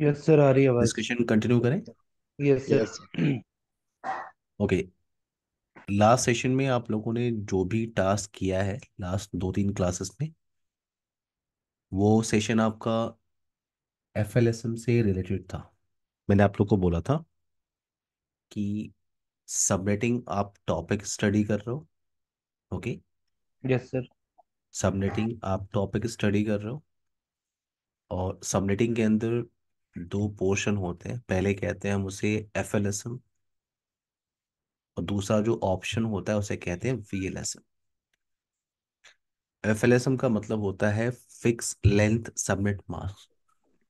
Yes sir आ रही आवाज डिस्कशन कंटिन्यू करें yes sir okay last session में आप लोगों ने जो भी टास्क किया है लास्ट दो तीन क्लासेस में वो सेशन आपका एफ एल एस एम से रिलेटेड था मैंने आप लोग को बोला था कि सबनेटिंग आप टॉपिक स्टडी कर रहे हो ओके यस सर सबनेटिंग आप टॉपिक स्टडी कर रहे हो और सबनेटिंग के अंदर दो पोर्शन होते हैं पहले कहते हैं हम उसे एफ एल एस एम और दूसरा जो ऑप्शन होता है उसे कहते हैं V L S F L का मतलब होता है फिक्स लेंथ सबमिट मार्क्स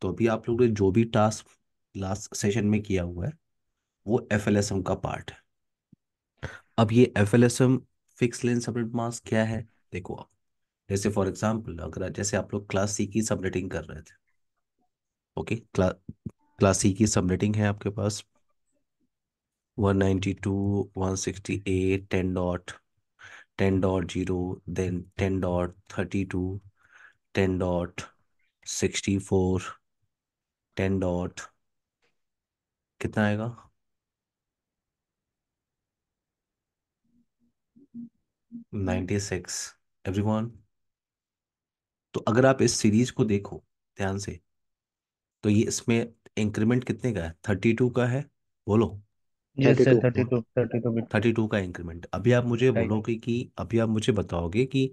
तो अभी आप लोगों ने जो भी टास्क लास्ट सेशन में किया हुआ है वो एफ एल एस एम का पार्ट है अब ये F L S M fix length subnet mask क्या है देखो आप जैसे फॉर एग्जाम्पल अगर जैसे आप लोग क्लास सी की सबमिटिंग कर रहे थे ओके क्ला क्लास सी की सबनेटिंग है आपके पास 192, 168, 10 dot, 10 dot ten dot 10 dot 32, 10 dot कितना आएगा नाइन्टी सिक्स एवरी वन तो अगर आप इस सीरीज को देखो ध्यान से तो ये इसमें इंक्रीमेंट कितने का है थर्टी टू का है बोलो सर थर्टी टू का इंक्रीमेंट अभी आप मुझे राइट बोलोगे कि अभी आप मुझे बताओगे कि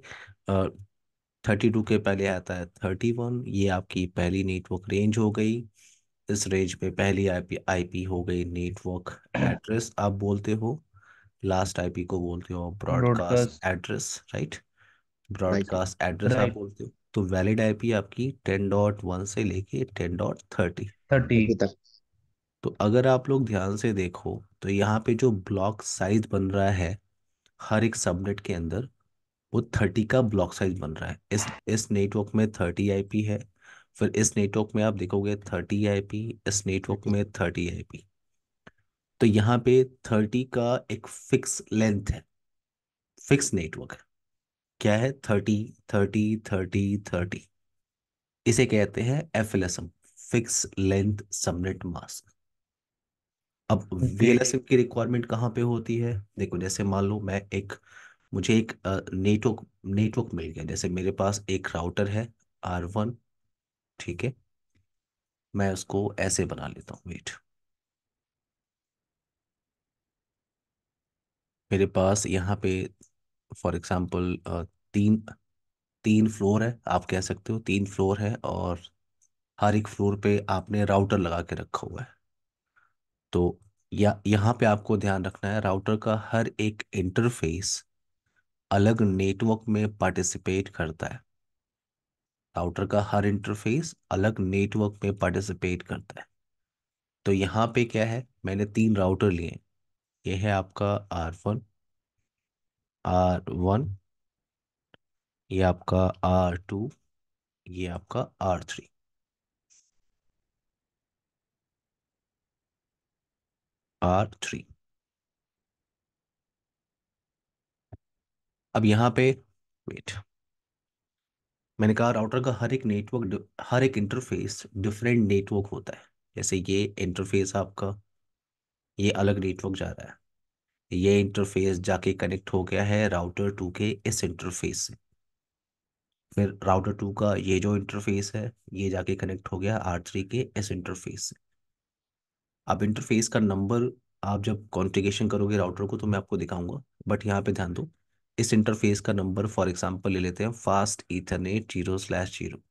थर्टी टू के पहले आता है थर्टी वन ये आपकी पहली नेटवर्क रेंज हो गई इस रेंज में पहली आईपी आईपी हो गई नेटवर्क एड्रेस आप बोलते हो लास्ट आईपी को बोलते हो broadcast address right broadcast address आप बोलते हो तो वैलिड आईपी आपकी टेन डॉट वन से लेके टेन डॉट थर्टी थर्टी तक तो अगर आप लोग ध्यान से देखो तो यहाँ पे जो ब्लॉक साइज बन रहा है हर एक सबनेट के अंदर वो थर्टी का ब्लॉक साइज बन रहा है इस इस नेटवर्क में थर्टी आईपी है फिर इस नेटवर्क में आप देखोगे थर्टी आईपी इस नेटवर्क में थर्टी आईपी तो यहाँ पे थर्टी का एक फिक्स लेंथ है फिक्स नेटवर्क है क्या है थर्टी थर्टी थर्टी थर्टी इसे कहते हैं FLSM fix length subnet mask अब वीएलएसएम की रिक्वायरमेंट कहाँ पे होती है देखो जैसे मान लो मैं एक मुझे एक नेटवर्क नेटवर्क मिल गया जैसे मेरे पास एक राउटर है आर वन ठीक है मैं उसको ऐसे बना लेता हूँ वेट मेरे पास यहाँ पे फॉर एग्जाम्पल तीन तीन फ्लोर है आप कह सकते हो तीन फ्लोर है और हर एक फ्लोर पे आपने राउटर लगा के रखा हुआ है तो या यहाँ पे आपको ध्यान रखना है राउटर का हर एक इंटरफेस अलग नेटवर्क में पार्टिसिपेट करता है राउटर का हर इंटरफेस अलग नेटवर्क में पार्टिसिपेट करता है तो यहाँ पे क्या है मैंने तीन राउटर लिए ये है आपका आर वन आर वन ये आपका आर टू ये आपका आर थ्री आर थ्री अब यहां पे वेट मैंने कहा राउटर का हर एक नेटवर्क हर एक इंटरफेस डिफरेंट नेटवर्क होता है जैसे ये इंटरफेस आपका ये अलग नेटवर्क जा रहा है ये इंटरफेस जाके कनेक्ट हो गया है राउटर टू के इस इंटरफेस से फिर राउटर टू का ये जो इंटरफेस है ये जाके कनेक्ट हो गया आर थ्री के इस इंटरफेस से अब इंटरफेस का नंबर आप जब कॉन्फ़िगरेशन करोगे राउटर को तो मैं आपको दिखाऊंगा बट यहाँ पे ध्यान दो इस इंटरफेस का नंबर फॉर एग्जाम्पल ले लेते हैं fast at zero slash zero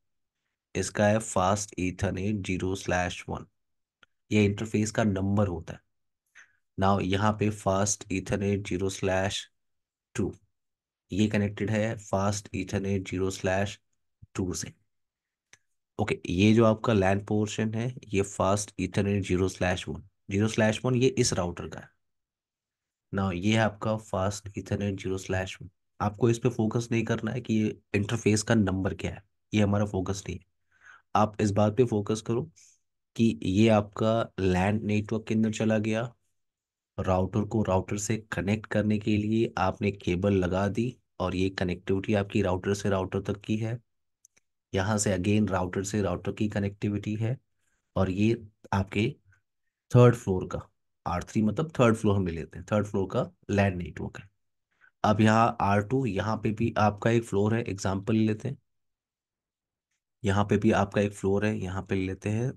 इसका है fast ethernet zero slash one ये इंटरफेस का नंबर होता है नाउ यहाँ पे fast ethernet zero slash two ये कनेक्टेड है fast ethernet zero slash two से ओके okay, ये जो आपका लैंड पोर्शन है ये fast ethernet zero slash one zero slash one ये इस राउटर का है ना ये है आपका fast ethernet zero slash one आपको इस पे फोकस नहीं करना है कि ये इंटरफेस का नंबर क्या है ये हमारा फोकस नहीं है आप इस बात पे फोकस करो कि ये आपका लैंड नेटवर्क के अंदर चला गया राउटर को राउटर से कनेक्ट करने के लिए आपने केबल लगा दी और ये कनेक्टिविटी आपकी राउटर से राउटर तक की है यहाँ से अगेन राउटर से राउटर की कनेक्टिविटी है और ये आपके थर्ड फ्लोर का आर थ्री मतलब थर्ड फ्लोर में लेते हैं थर्ड फ्लोर का लैंड नेटवर्क है अब यहाँ आर टू यहाँ पे भी आपका एक फ्लोर है एग्जाम्पल लेते हैं यहाँ पे भी आपका एक फ्लोर है यहाँ पे लेते हैं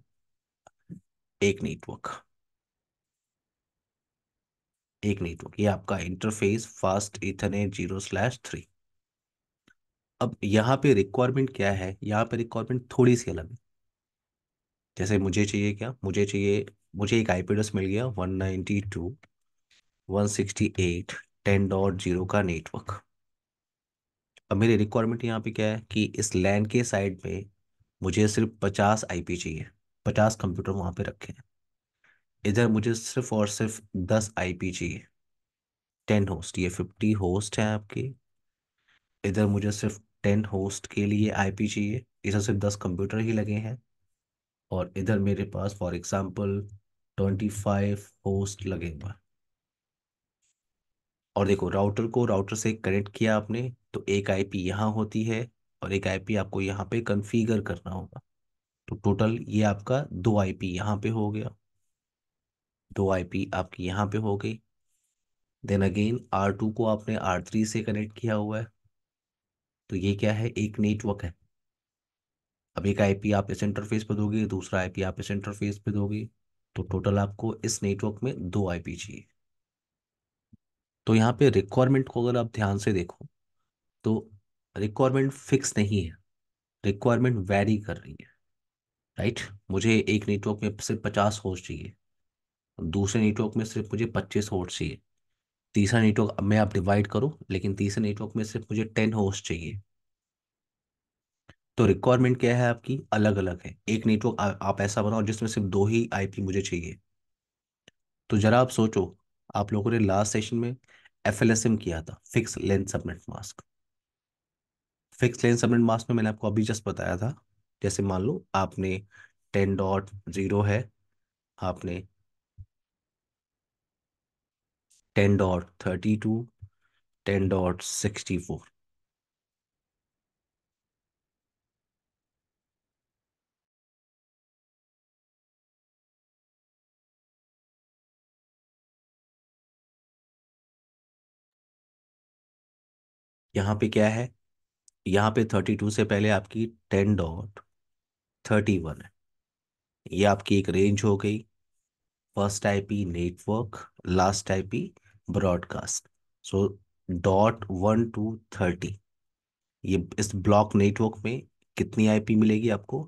एक नेटवर्क एक नहीं तो ये आपका interface fast ethernet zero slash three अब यहाँ पे रिक्वायरमेंट क्या है यहाँ पे रिक्वायरमेंट थोड़ी सी अलग है जैसे मुझे चाहिए क्या मुझे चाहिए मुझे एक आई मिल गया one ninety two one sixty eight ten dot zero का नेटवर्क अब मेरे रिक्वायरमेंट यहाँ पे क्या है कि इस लैंड के साइड में मुझे सिर्फ पचास आईपी चाहिए पचास कंप्यूटर वहाँ पे रखे हैं इधर मुझे सिर्फ और सिर्फ दस आई पी चाहिए टेन होस्ट ये फिफ्टी होस्ट हैं आपके इधर मुझे सिर्फ टेन होस्ट के लिए आई पी चाहिए इधर सिर्फ दस कंप्यूटर ही लगे हैं और इधर मेरे पास for example twenty five host लगे हुए और देखो राउटर को राउटर से कनेक्ट किया आपने तो एक आईपी यहाँ होती है और एक आईपी आपको यहाँ पे कन्फिगर करना होगा तो टोटल ये आपका दो आईपी यहाँ पे हो गया दो आईपी आपकी यहाँ पे हो गई देन अगेन आर टू को आपने आर थ्री से कनेक्ट किया हुआ है तो ये क्या है एक नेटवर्क है अब एक आईपी आप इस इंटरफेस पे दोगे दूसरा आईपी आप इस इंटरफेस पे दोगे तो टोटल आपको इस नेटवर्क में दो आईपी चाहिए तो यहाँ पे रिक्वायरमेंट को अगर आप ध्यान से देखो तो रिक्वायरमेंट फिक्स नहीं है रिक्वायरमेंट वेरी कर रही है राइट मुझे एक नेटवर्क में सिर्फ पचास होस्ट चाहिए दूसरे नेटवर्क में सिर्फ मुझे पच्चीस होस्ट चाहिए तीसरा नीटवर्क मैं आप डिवाइड करूं लेकिन तीसरे नेटवर्क में सिर्फ मुझे टेन होस्ट चाहिए तो रिक्वायरमेंट क्या है आपकी अलग अलग है एक नेटवर्क आप ऐसा बनाओ जिसमें सिर्फ दो ही आईपी मुझे चाहिए तो जरा आप सोचो आप लोगों ने लास्ट सेशन में एफ किया था fix length subnet mask fix length subnet mask में मैंने आपको अभी जस्ट बताया था जैसे मान लो आपने टेन डॉट जीरो है आपने ten dot thirty two ten dot sixty four यहां पर क्या है यहां पे थर्टी टू से पहले आपकी टेन डॉट थर्टी वन है ये आपकी एक रेंज हो गई first IP network, last IP broadcast. So dot one to thirty ये इस ब्लॉक नेटवर्क में कितनी आईपी मिलेगी आपको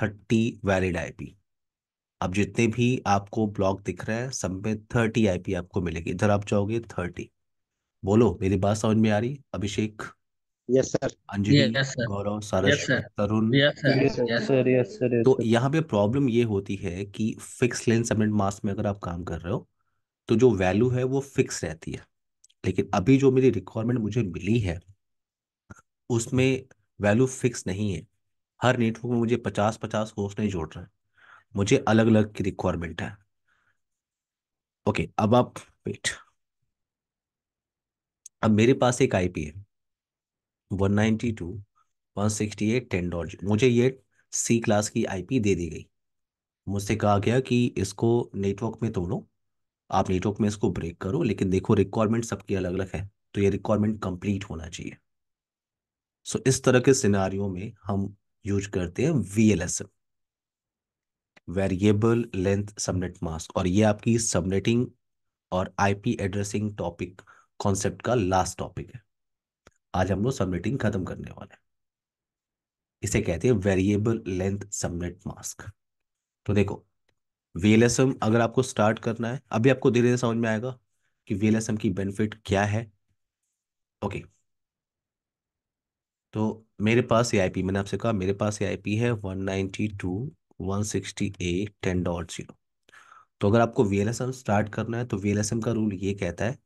थर्टी वैलिड आईपी अब जितने भी आपको ब्लॉक दिख रहे हैं सब में थर्टी आईपी आपको मिलेगी इधर आप जाओगे थर्टी बोलो मेरी बात समझ में आ रही Abhishek yes sir Anjali yes sir Gaurav yes Tarun yes sir yes yes sir yes sir yes तो सर यहाँ पे प्रॉब्लम ये होती है कि फिक्स लेंथ सबमिट मास में अगर आप काम कर रहे हो तो जो वैल्यू है वो फिक्स रहती है लेकिन अभी जो मेरी रिक्वायरमेंट मुझे मिली है उसमें वैल्यू फिक्स नहीं है हर नेटवर्क में मुझे पचास पचास होस्ट नहीं जोड़ रहा है मुझे अलग अलग की रिक्वायरमेंट है ओके अब आप वेट अब मेरे पास एक आईपी है one ninety two one sixty eight ten मुझे ये सी क्लास की आईपी दे दी गई मुझसे कहा गया कि इसको नेटवर्क में तोड़ो आप नेटवर्क में इसको ब्रेक करो लेकिन देखो रिक्वायरमेंट सबकी अलग अलग है तो ये रिक्वायरमेंट कंप्लीट होना चाहिए सो so, इस तरह के सिनारियों में हम यूज करते हैं V L S M variable length subnet mask और ये आपकी सबनेटिंग और आईपी एड्रेसिंग टॉपिक कॉन्सेप्ट का लास्ट टॉपिक है आज हम लोग सबनेटिंग खत्म करने वाले हैं इसे कहते हैं वेरिएबल लेंथ सबनेट मास्क तो देखो वीएलएसएम अगर आपको स्टार्ट करना है अभी आपको धीरे धीरे समझ में आएगा कि वीएलएसएम की बेनिफिट क्या है ओके तो मेरे पास ए आई पी मैंने आपसे कहा मेरे पास ए आई पी है one two one sixty ten dot zero तो अगर आपको वीएलएसएम स्टार्ट करना है तो वीएलएसएम का रूल ये कहता है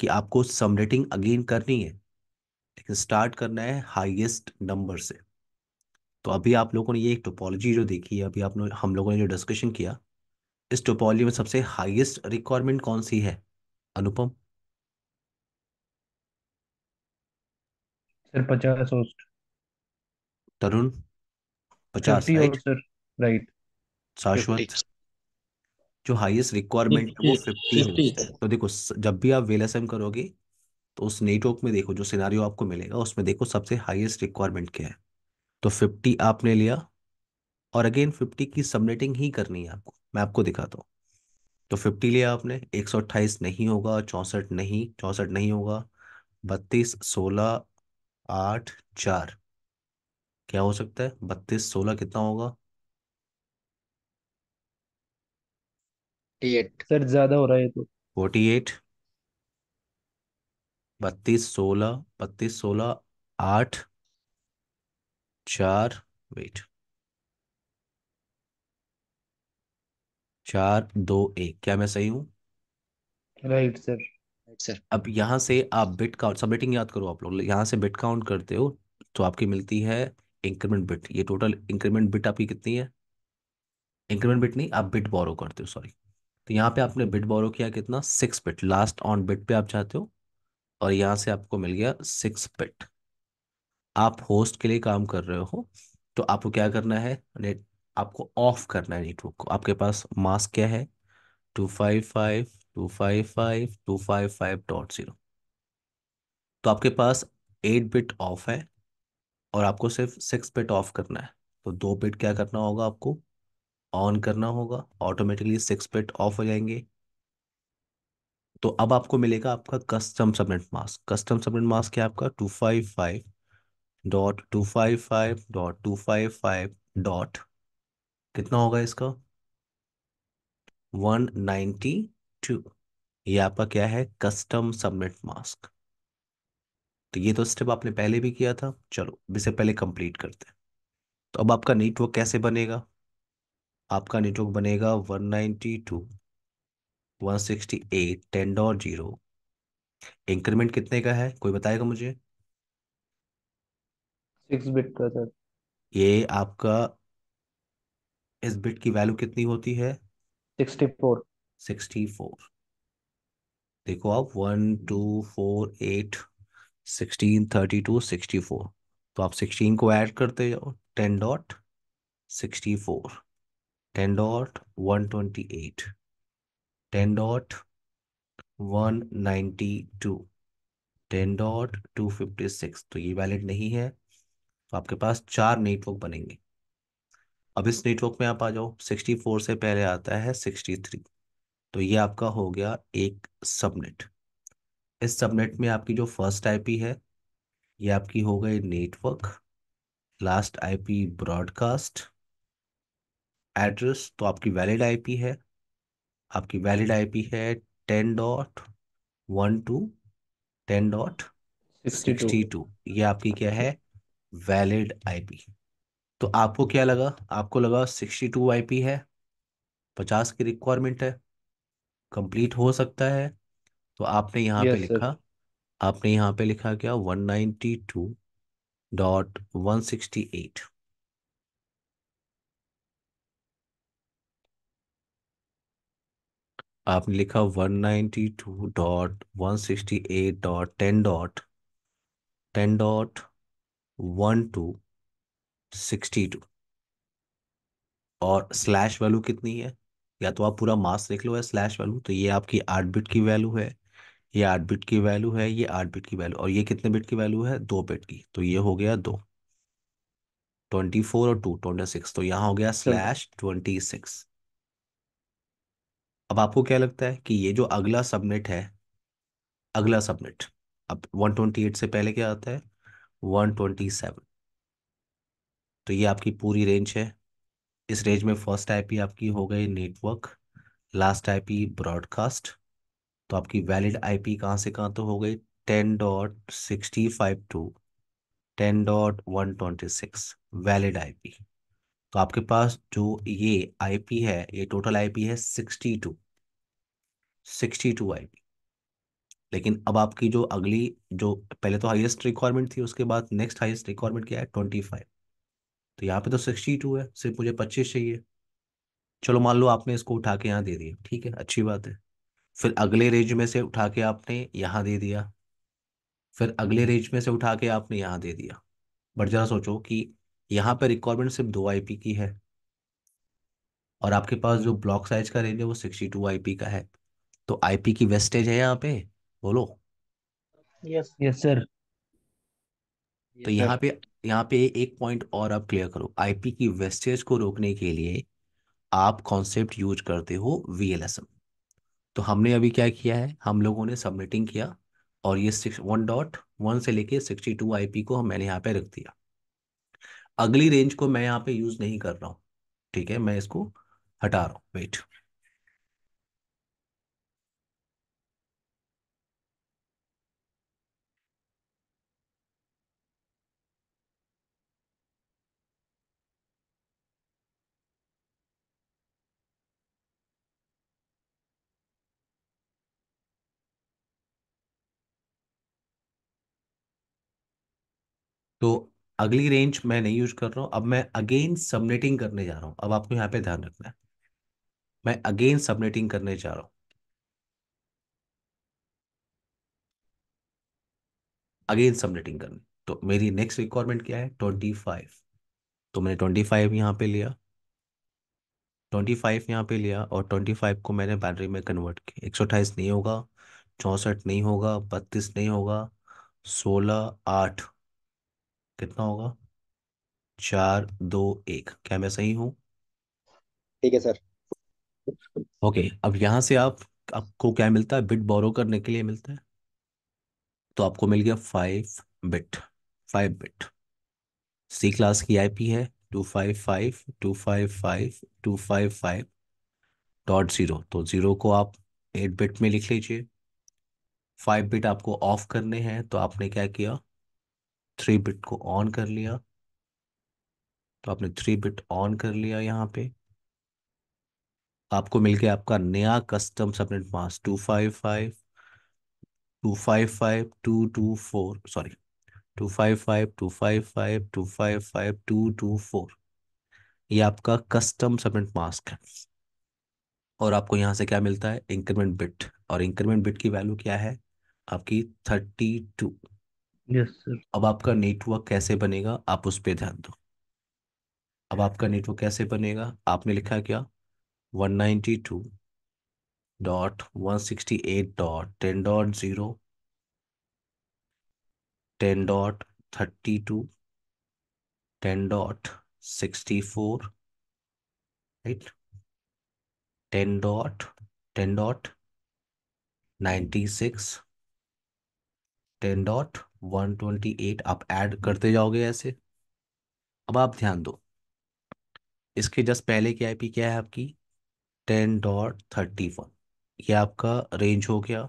कि आपको सबनेटिंग अगेन करनी है लेकिन स्टार्ट करना है हाईएस्ट नंबर से तो अभी आप लोगों ने ये एक टोपोलॉजी जो देखी है अभी आप लोग हम लोगों ने जो डिस्कशन किया इस टोपोलॉजी में सबसे हाईएस्ट रिक्वायरमेंट कौन सी है अनुपम सर पचास होस्ट तरुण पचास राइट सर राइट शाश्वत जो हाईएस्ट रिक्वायरमेंट है वो फिफ्टी तो देखो जब भी आप वेल करोगे तो उस नेटवर्क में देखो जो सिनारियो आपको मिलेगा उसमें देखो सबसे हाईएस्ट रिक्वायरमेंट क्या है तो फिफ्टी आपने लिया और अगेन फिफ्टी की सबनेटिंग ही करनी है आपको मैं आपको दिखाता हूँ तो फिफ्टी लिया आपने एक सौ अट्ठाईस नहीं होगा चौंसठ नहीं चौंसठ नहीं होगा बत्तीस सोलह आठ चार क्या हो सकता है बत्तीस सोलह कितना होगा सर ज्यादा हो रहा है तो फोर्टी एट बत्तीस सोलह बत्तीस सोलह आठ चार वेट चार दो एक क्या मैं सही हूं राइट सर राइट सर अब यहां से आप बिट काउंट सबमिटिंग याद करो आप लोग यहाँ से बिट काउंट करते हो तो आपकी मिलती है इंक्रीमेंट बिट ये टोटल इंक्रीमेंट बिट आपकी कितनी है इंक्रीमेंट बिट नहीं आप बिट बोरो करते हो सॉरी तो यहाँ पे आपने बिट बोरो किया कितना six bit last on bit पे आप चाहते हो और यहाँ से आपको मिल गया सिक्स पिट आप होस्ट के लिए काम कर रहे हो तो आपको क्या करना है नेट आपको ऑफ करना है नेटवर्क को आपके पास मास्क क्या है two five five two five five two five five dot zero तो आपके पास एट बिट ऑफ है और आपको सिर्फ सिक्स बिट ऑफ करना है तो दो बिट क्या करना होगा आपको ऑन करना होगा ऑटोमेटिकली सिक्स बिट ऑफ हो जाएंगे तो अब आपको मिलेगा आपका custom subnet mask custom subnet mask क्या आपका two five five dot two five five dot two five five dot कितना होगा इसका वन नाइन्टी टू ये आपका क्या है कस्टम सबनेट मास्क तो ये तो स्टेप आपने पहले भी किया था चलो इसे पहले कंप्लीट करते हैं तो अब आपका नेटवर्क कैसे बनेगा आपका नेटवर्क बनेगा one ninety two one sixty eight ten dot zero increment कितने का है कोई बताएगा मुझे सिक्स बिट का सर ये आपका इस बिट की वैल्यू कितनी होती है सिक्सटी फोर सिक्सटी फोर देखो आप one two four eight sixteen thirty two sixty four तो आप सिक्सटीन को ऐड करते जाओ ten dot sixty four ten dot one twenty eight ten dot one ninety two ten dot two fifty six तो ये valid नहीं है तो आपके पास चार नेटवर्क बनेंगे अब इस नेटवर्क में आप आ जाओ सिक्सटी फोर से पहले आता है सिक्सटी थ्री तो ये आपका हो गया एक सबनेट इस सबनेट में आपकी जो फर्स्ट आईपी है ये आपकी हो गई network last IP broadcast address तो आपकी वैलिड आईपी है आपकी वैलिड आईपी है ten dot one to ten dot sixty two ये आपकी क्या है वैलिड आईपी तो आपको क्या लगा आपको लगा सिक्सटी टू आईपी है पचास की रिक्वायरमेंट है कंप्लीट हो सकता है तो आपने यहाँ yes, पे sir. लिखा आपने यहाँ पे लिखा क्या one ninety two dot one sixty eight आपने लिखा one ninety two dot one sixty eight dot ten dot ten dot one to sixty two और स्लैश वैल्यू कितनी है या तो आप पूरा मास देख लो है स्लैश वैल्यू तो ये आपकी आठ बिट की वैल्यू है ये आठ बिट की वैल्यू है ये आठ बिट की वैल्यू और ये कितने बिट की वैल्यू है दो बिट की तो ये हो गया दो ट्वेंटी फोर और टू ट्वेंटी सिक्स तो यहाँ हो गया स्लैश ट्वेंटी सिक्स अब आपको क्या लगता है कि ये जो अगला सबमिट है अगला सबमिट अब 128 से पहले क्या आता है 127 तो ये आपकी पूरी रेंज है इस रेंज में फर्स्ट आईपी आपकी हो गई नेटवर्क लास्ट आईपी ब्रॉडकास्ट तो आपकी वैलिड आईपी कहाँ से कहाँ तो हो गई ten dot sixty five to ten dot one twenty six valid IP तो आपके पास जो ये आईपी है ये टोटल आईपी है sixty two sixty two IP लेकिन अब आपकी जो अगली जो पहले तो हाईएस्ट रिक्वायरमेंट थी उसके बाद नेक्स्ट हाईएस्ट रिक्वायरमेंट क्या है ट्वेंटी फाइव तो यहाँ पे तो सिक्सटी टू है सिर्फ मुझे पच्चीस चाहिए चलो मान लो आपने इसको उठा के यहाँ दे दिया ठीक है अच्छी बात है फिर अगले रेंज में से उठा के आपने यहाँ दे दिया फिर अगले रेंज में से उठा के आपने यहाँ दे दिया बट जरा सोचो कि यहाँ पर रिक्वायरमेंट सिर्फ दो आईपी की है और आपके पास जो ब्लॉक साइज का रेंज है वो सिक्सटी टू आईपी का है तो आईपी की वेस्टेज है यहाँ पे बोलो यस यस सर तो यहाँ पे यहाँ पे एक पॉइंट और आप क्लियर करो आईपी की वेस्टेज को रोकने के लिए आप कॉन्सेप्ट यूज करते हो वीएलएसएम तो हमने अभी क्या किया है हम लोगों ने सबमिटिंग किया और ये सिक्स वन डॉट वन से लेके सिक्सटी टू आई को मैंने यहाँ पे रख दिया अगली रेंज को मैं यहाँ पे यूज नहीं कर रहा हूँ ठीक है मैं इसको हटा रहा हूँ वेट तो अगली रेंज मैं नहीं यूज कर रहा हूं अब मैं अगेन सबनेटिंग करने जा रहा हूं अब आपको यहां पे ध्यान रखना है मैं अगेन सबनेटिंग करने जा रहा हूं अगेन सबनेटिंग करने तो मेरी नेक्स्ट रिक्वायरमेंट क्या है ट्वेंटी फाइव तो मैंने ट्वेंटी फाइव यहां पर लिया ट्वेंटी फाइव यहाँ पे लिया और ट्वेंटी फाइव को मैंने बैटरी में कन्वर्ट किया एक सौ अट्ठाईस नहीं होगा चौंसठ नहीं होगा बत्तीस नहीं होगा सोलह आठ कितना होगा चार दो एक क्या मैं सही हूं ठीक है सर ओके अब यहाँ से आप आपको क्या मिलता है बिट बोरो करने के लिए मिलता है तो आपको मिल गया five bit five bit C class की आईपी है two five five two five five two five five dot zero तो जीरो को आप एट बिट में लिख लीजिए फाइव बिट आपको ऑफ करने हैं तो आपने क्या किया थ्री बिट को ऑन कर लिया तो आपने थ्री बिट ऑन कर लिया यहाँ पे आपको मिलके आपका नया custom subnet mask two five five two five five two two four sorry two five five two five five two five five two two four ये आपका कस्टम सबनेट मास्क है और आपको यहां से क्या मिलता है इंक्रीमेंट बिट और इंक्रीमेंट बिट की वैल्यू क्या है आपकी थर्टी टू यस सर अब आपका नेटवर्क कैसे बनेगा आप उस पर ध्यान दो अब आपका नेटवर्क कैसे बनेगा आपने लिखा क्या one ninety two dot one sixty eight dot ten dot zero ten dot thirty two ten dot sixty four right ten dot ten dot ninety six ten dot one twenty eight आप add करते जाओगे ऐसे अब आप ध्यान दो इसके just पहले की आईपी क्या है आपकी टेन डॉट थर्टी वन ये आपका रेंज हो गया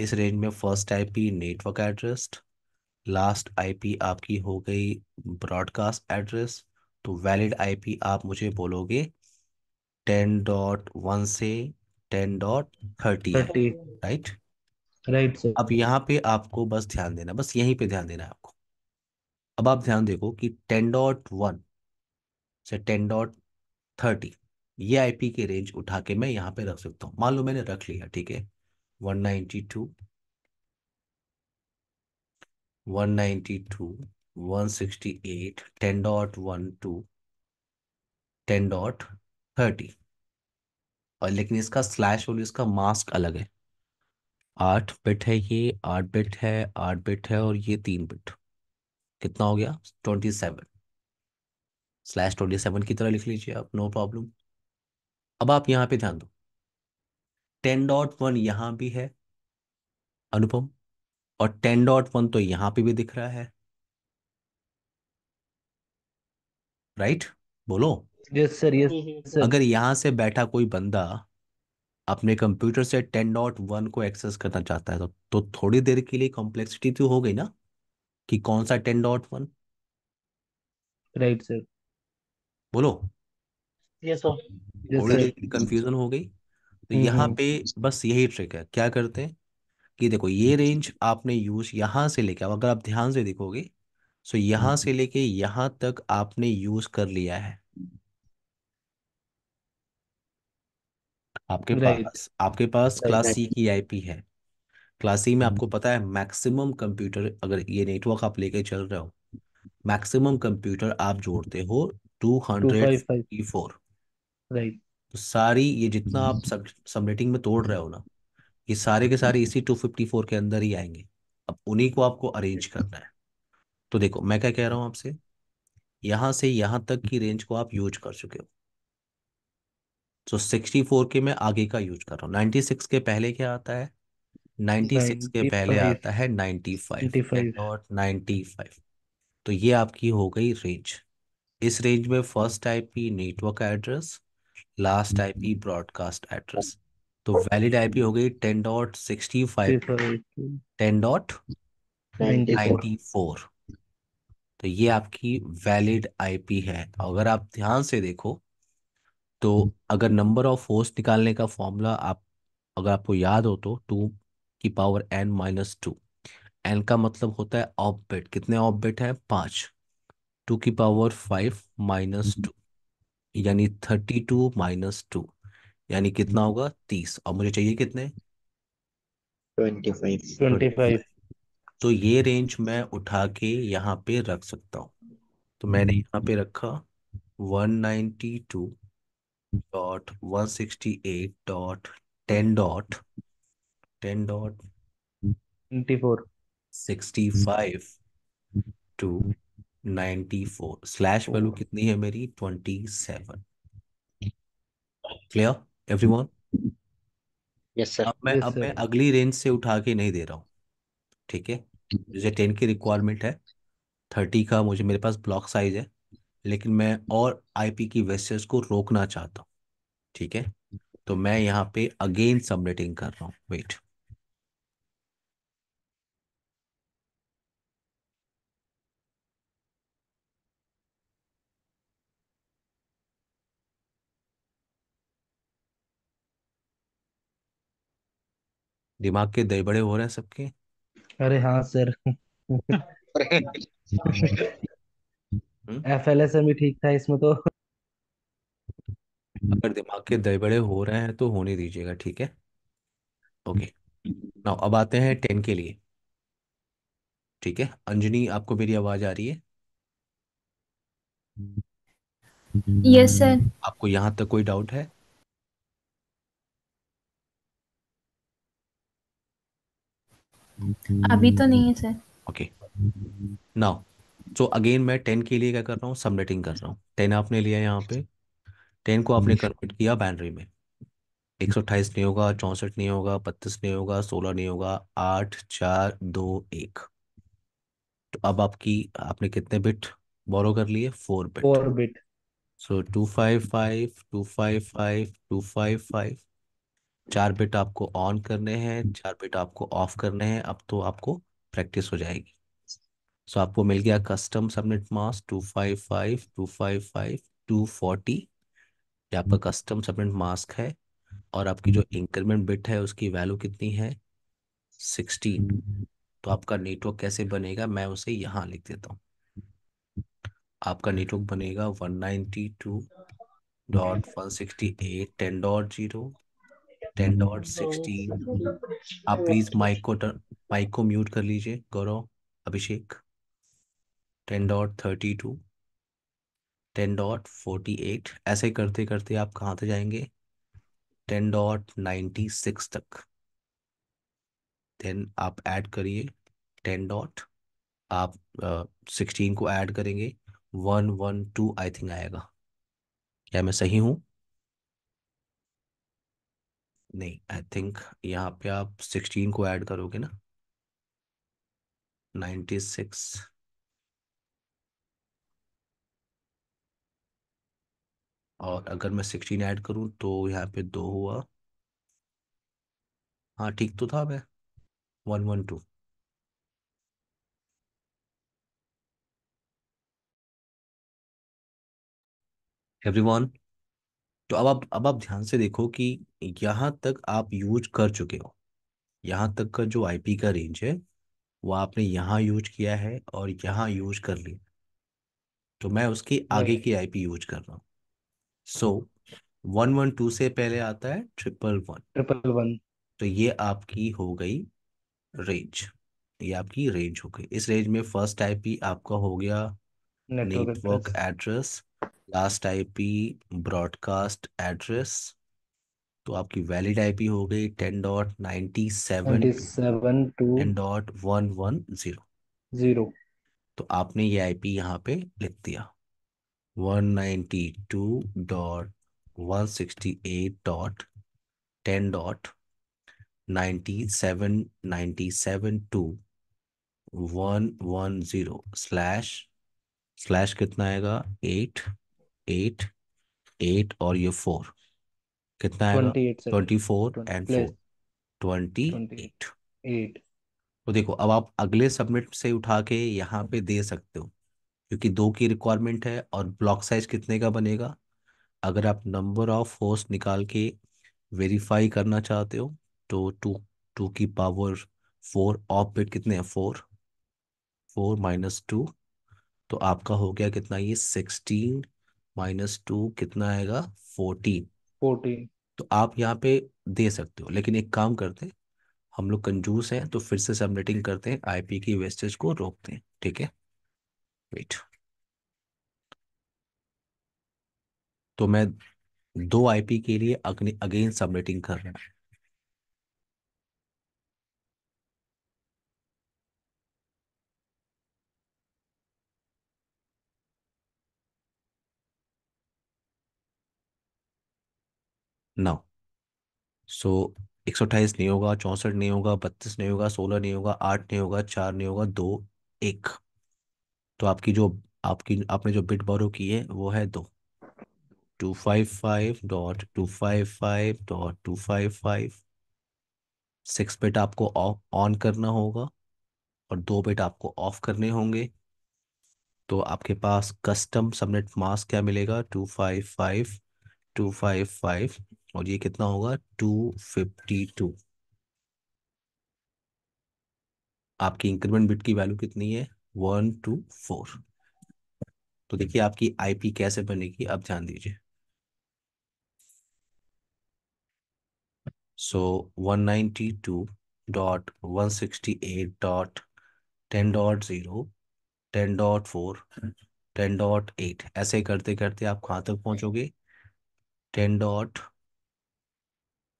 इस रेंज में first IP network address last IP आपकी हो गई ब्रॉडकास्ट एड्रेस तो वैलिड आईपी आप मुझे बोलोगे टेन डॉट वन से ten dot thirty right right sir अब यहाँ पे आपको बस ध्यान देना बस यहीं पे ध्यान देना है आपको अब आप ध्यान देखो कि टेन डॉट वन से टेन डॉट थर्टी ये आईपी के रेंज उठा के मैं यहाँ पे रख सकता हूँ मान लो मैंने रख लिया ठीक है one ninety two one ninety two one sixty eight ten dot one to ten dot thirty और लेकिन इसका स्लैश और इसका मास्क अलग है आठ बिट है ये आठ बिट है आठ बिट है और ये तीन बिट कितना हो गया twenty seven slash twenty seven की तरह लिख लीजिए आप नो प्रॉब्लम अब आप यहाँ पे ध्यान दो टेन डॉट वन यहां भी है अनुपम और टेन डॉट वन तो यहां पे भी दिख रहा है राइट बोलो यस सर यस अगर यहां से बैठा कोई बंदा अपने कंप्यूटर से टेन डॉट वन को एक्सेस करना चाहता है तो तो थोड़ी देर के लिए कॉम्प्लेक्सिटी तो हो गई ना कि कौन सा ten dot one right sir बोलो यस सर थोड़ी देर की कंफ्यूजन हो गई तो हम्म, यहाँ हम्म। पे बस यही ट्रिक है क्या करते हैं कि देखो ये रेंज आपने यूज यहाँ से लेके अगर आप ध्यान से देखोगे सो यहाँ हम्म, से लेके यहाँ तक आपने यूज कर लिया है आपके राइट पास आपके पास क्लास सी की आईपी है क्लास सी में hmm. आपको पता है मैक्सिमम कंप्यूटर अगर ये नेटवर्क आप लेके चल रहे हो मैक्सिमम कंप्यूटर आप जोड़ते हो two two hundred five five four right तो सारी ये जितना आप सब सबनेटिंग में तोड़ रहे हो ना ये सारे के सारे इसी टू फिफ्टी फोर के अंदर ही आएंगे अब उन्हीं को आपको अरेंज करना है तो देखो मैं क्या कह रहा हूँ आपसे यहाँ से यहाँ तक की रेंज को आप यूज कर चुके हो तो सिक्सटी फोर के मैं आगे का यूज कर रहा हूँ नाइन्टी सिक्स के पहले क्या आता है नाइन्टी सिक्स के पहले आता है ninety five dot ninety five तो ये आपकी हो गई रेंज इस रेंज में first IP network address last IP broadcast address तो वैलिड आईपी हो गई ten dot sixty five ten dot ninety four तो ये आपकी वैलिड आईपी है अगर आप ध्यान से देखो तो अगर नंबर ऑफ होस्ट निकालने का फॉर्मूला आप अगर आपको याद हो तो टू की power N minus two N का मतलब होता है ऑफ बेट कितने ऑफ बेट है पांच टू की पावर फाइव माइनस टू यानी थर्टी टू माइनस टू यानी कितना हम्म। होगा तीस और मुझे चाहिए कितने ट्वेंटी फाइव ट्वेंटी फाइव तो ये रेंज मैं उठा के यहाँ पे रख सकता हूँ तो मैंने हम्म। यहाँ पे रखा one ninety two dot one sixty eight dot ten dot ten dot twenty four sixty five to ninety four slash value कितनी है मेरी twenty seven clear one yes sir अब मैं yes, अब sir. मैं अगली रेंज से उठा के नहीं दे रहा हूँ ठीक है मुझे टेन की रिक्वायरमेंट है थर्टी का मुझे मेरे पास ब्लॉक साइज है लेकिन मैं और आईपी की वेस्टर्स को रोकना चाहता हूँ ठीक है तो मैं यहाँ पे अगेन सबमिटिंग कर रहा हूँ वेट दिमाग के दही बड़े हो रहे हैं सबके अरे हाँ सर एफ एल एस भी ठीक था इसमें तो अगर दिमाग के दड़बड़े हो रहे हैं तो होने दीजिएगा ठीक है ओके नाउ अब आते हैं टेन के लिए ठीक है अंजनी आपको मेरी आवाज आ रही है यस सर आपको यहां तक कोई डाउट है अभी तो नहीं है सर ओके नाउ जो अगेन मैं टेन के लिए क्या कर रहा हूँ सबनेटिंग कर रहा हूँ टेन आपने लिया यहाँ पे टेन को आपने कन्वर्ट हम्म। किया बाइनरी में एक सौ अट्ठाईस नहीं होगा चौंसठ नहीं होगा बत्तीस नहीं होगा सोलह नहीं होगा आठ चार दो एक तो अब आपकी आपने कितने बिट बोरो कर लिए four bit four bit so two five five two five five two five five चार बिट आपको ऑन करने हैं चार बिट आपको ऑफ करने हैं अब तो आपको प्रैक्टिस हो जाएगी सो आपको मिल गया custom subnet mask two five five two five five two forty ये आपका कस्टम सबनेट मास्क है और आपकी जो इंक्रीमेंट बिट है उसकी वैल्यू कितनी है सिक्सटीन तो आपका नेटवर्क कैसे बनेगा मैं उसे यहाँ लिख देता हूँ आपका नेटवर्क बनेगा one ninety two dot one sixty eight ten dot zero ten dot sixteen आप प्लीज़ माइक को माइक को म्यूट कर लीजिए Gaurav Abhishek ten dot thirty two ten dot forty eight ऐसे करते करते आप कहाँ तक जाएंगे टेन डॉट नाइन्टी सिक्स तक देन आप ऐड करिए टेन डॉट आप सिक्सटीन uh, को ऐड करेंगे one one two I think आएगा क्या मैं सही हूँ नहीं आई थिंक यहाँ पे आप सिक्सटीन को ऐड करोगे ना नाइन्टी सिक्स और अगर मैं सिक्सटीन ऐड करूँ तो यहाँ पे दो हुआ हाँ ठीक तो था मैं वन वन टू एवरीवन तो अब आप अब आप ध्यान से देखो कि यहाँ तक आप यूज कर चुके हो यहाँ तक का जो आईपी का रेंज है वो आपने यहाँ यूज किया है और यहाँ यूज कर लिया तो मैं उसके आगे की आईपी यूज कर रहा हूँ सो वन वन टू से पहले आता है ट्रिपल वन ट्रिपल वन तो ये आपकी हो गई रेंज ये आपकी रेंज हो गई इस रेंज में फर्स्ट ही आपका हो गया नेटवर्क एड्रेस लास्ट ही ब्रॉडकास्ट एड्रेस तो आपकी वैलिड आईपी हो गई ten dot ninety seven seven two ten dot one one zero zero तो आपने ये आईपी यहाँ पे लिख दिया स्लैश स्लैश कितना आएगा एट एट एट और ये फोर कितना आएगा twenty four and four twenty eight eight तो देखो अब आप अगले सबमिट से उठा के यहाँ पे दे सकते हो क्योंकि दो की रिक्वायरमेंट है और ब्लॉक साइज कितने का बनेगा अगर आप नंबर ऑफ होस्ट निकाल के वेरीफाई करना चाहते हो तो टू टू की पावर फोर ऑफ बिट कितने हैं फोर फोर माइनस टू तो आपका हो गया कितना ये सिक्सटीन माइनस टू कितना आएगा फोर्टीन फोर्टीन तो आप यहाँ पे दे सकते हो लेकिन एक काम करते हैं हम लोग कंजूस हैं तो फिर से सबनेटिंग करते हैं आईपी की वेस्टेज को रोकते हैं ठीक है वेट तो मैं दो आईपी के लिए अग्नि अगेन सबनेटिंग कर रहा हूं नौ सो एक सौ अट्ठाईस नहीं होगा चौंसठ नहीं होगा बत्तीस नहीं होगा सोलह नहीं होगा आठ नहीं होगा चार नहीं होगा दो एक तो आपकी जो आपकी आपने जो बिट बोरो की है वो है दो two five five dot two five five dot two five five six bit आपको ऑन करना होगा और दो बिट आपको ऑफ करने होंगे तो आपके पास कस्टम सबनेट मास्क क्या मिलेगा two five five two five five और ये कितना होगा टू फिफ्टी टू आपकी इंक्रीमेंट बिट की वैल्यू कितनी है वन टू फोर तो हम्म। देखिए आपकी आईपी कैसे बनेगी आप जान दीजिए so one ninety two dot one sixty eight dot ten dot zero ten dot four ten dot eight ऐसे करते करते आप कहाँ तक पहुँचोगे ten dot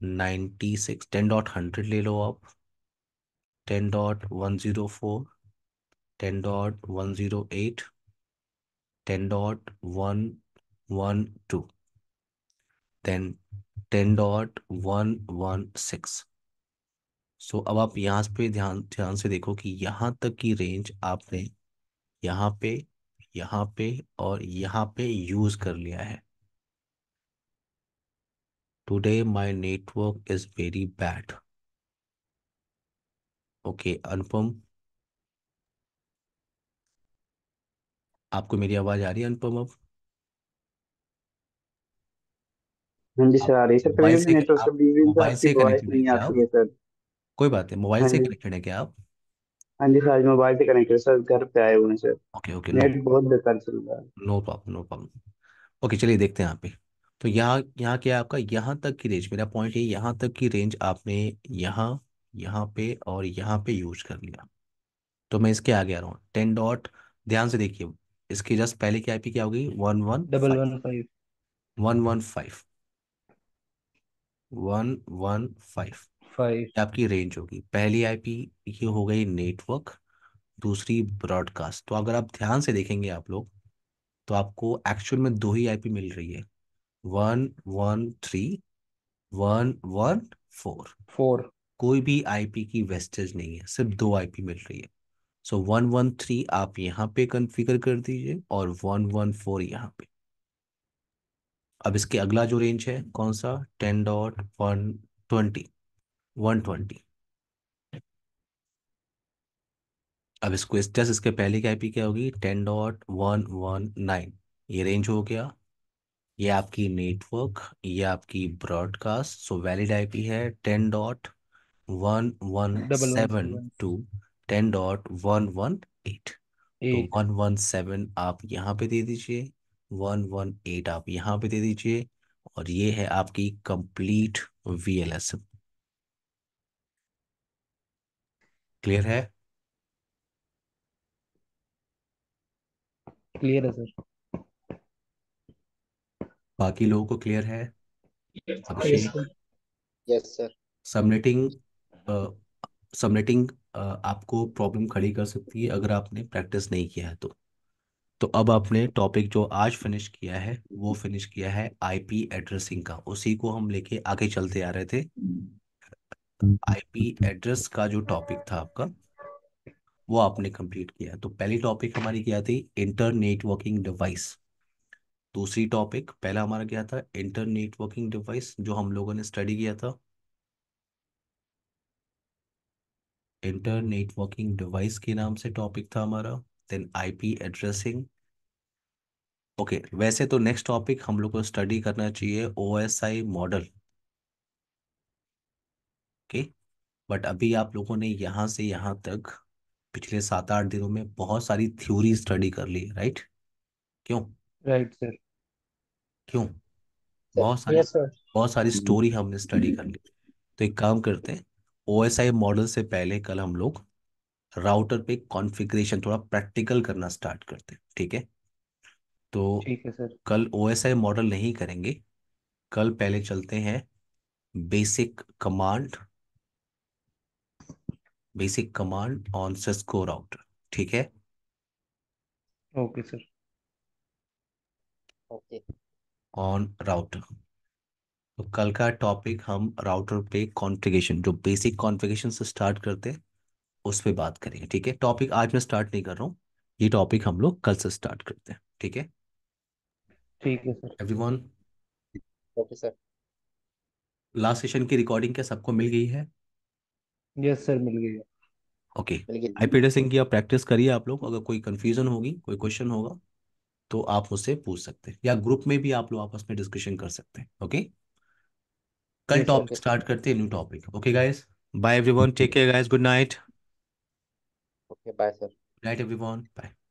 ninety six ten dot hundred ले लो आप ten dot one zero four 10.108, 10.112, then 10.116. So so, अब आप यहाँ पे ध्यान ध्यान से देखो कि यहाँ तक की रेंज आपने यहाँ पे यहाँ पे और यहाँ पे यूज कर लिया है today my network is very bad okay Anupam आपको मेरी आवाज आ रही है अनुपम अब हाँ जी सर आ रही है सर कभी मोबाइल से नेटवर्क तो आप बीच बीच मोबाइल से कनेक्टेड तो नहीं आती है सर कोई बात है मोबाइल हाँ से जी कनेक्टेड है क्या आप हाँ जी सर आज मोबाइल से कनेक्टेड सर घर पे आए हुए हैं sir okay okay no net बहुत बेकार चल रहा है no problem no problem okay चलिए देखते हैं यहाँ पे तो यहाँ यहाँ क्या है आपका यहाँ तक की रेंज मेरा पॉइंट है यहाँ तक की रेंज आपने यहाँ यहाँ पे और यहाँ पे यूज कर लिया तो मैं इसके आगे आ रहा हूँ टेन डॉट ध्यान से देखिए इसके जस्ट पहले की आईपी क्या होगी one one double one five one one five one one five five आपकी रेंज होगी पहली आईपी ये हो गई नेटवर्क दूसरी ब्रॉडकास्ट तो अगर आप ध्यान से देखेंगे आप लोग तो आपको एक्चुअल में दो ही आईपी मिल रही है one one three one one four four कोई भी आईपी की वेस्टेज नहीं है सिर्फ दो आईपी मिल रही है सो वन वन थ्री आप यहाँ पे कन्फिगर कर दीजिए और वन वन फोर यहाँ पे अब इसके अगला जो रेंज है कौन सा ten dot one twenty one twenty अब इसको इस जस्ट इसके पहले की आईपी क्या होगी ten dot one one nine ये रेंज हो गया ये आपकी नेटवर्क ये आपकी ब्रॉडकास्ट सो वैलिड आईपी है ten dot one one seven two ten dot one one eight one one seven आप यहाँ पे दे दीजिए वन वन एट आप यहाँ पे दे दीजिए और ये है आपकी complete V L S clear है क्लियर है सर बाकी लोगों को क्लियर है Abhishek yes sir subnetting subnetting आपको प्रॉब्लम खड़ी कर सकती है अगर आपने प्रैक्टिस नहीं किया है तो तो अब आपने टॉपिक जो आज फिनिश किया है वो फिनिश किया है आईपी एड्रेसिंग का उसी को हम लेके आगे चलते आ रहे थे आईपी एड्रेस का जो टॉपिक था आपका वो आपने कंप्लीट किया तो पहली टॉपिक हमारी क्या थी इंटर नेटवर्किंग डिवाइस दूसरी टॉपिक पहला हमारा क्या था इंटर नेटवर्किंग डिवाइस जो हम लोगों ने स्टडी किया था इंटर नेटवर्किंग डिवाइस के नाम से टॉपिक था हमारा देन आईपी एड्रेसिंग ओके वैसे तो नेक्स्ट टॉपिक हम लोग को स्टडी करना चाहिए ओएसआई मॉडल ओके बट अभी आप लोगों ने यहां से यहां तक पिछले सात आठ दिनों में बहुत सारी थ्योरी स्टडी कर ली राइट क्यों राइट right, सर क्यों बहुत सारी yes, बहुत सारी स्टोरी हमने स्टडी hmm. कर ली तो एक काम करते हैं ओ मॉडल से पहले कल हम लोग राउटर पे कॉन्फ़िगरेशन थोड़ा प्रैक्टिकल करना स्टार्ट करते हैं ठीक है तो ठीक है सर कल ओ मॉडल नहीं करेंगे कल पहले चलते हैं basic command basic command on Cisco router ठीक है okay sir okay on router तो कल का टॉपिक हम राउटर पे कॉन्फ़िगरेशन जो बेसिक कॉन्फ़िगरेशन से स्टार्ट करते हैं उस पर बात करेंगे ठीक है टॉपिक आज मैं स्टार्ट नहीं कर रहा हूँ ये टॉपिक हम लोग कल से स्टार्ट करते हैं ठीक है ठीक है sir everyone okay sir last session की रिकॉर्डिंग क्या सबको मिल गई है यस सर मिल गई है ओके आईपीडी सिंह की आप प्रैक्टिस करिए आप लोग अगर कोई कन्फ्यूजन होगी कोई क्वेश्चन होगा तो आप मुझसे पूछ सकते हैं या ग्रुप में भी आप लोग आपस में डिस्कशन कर सकते हैं ओके okay? कल टॉपिक स्टार्ट करते हैं new topic okay guys bye everyone take care guys good night okay bye sir night everyone bye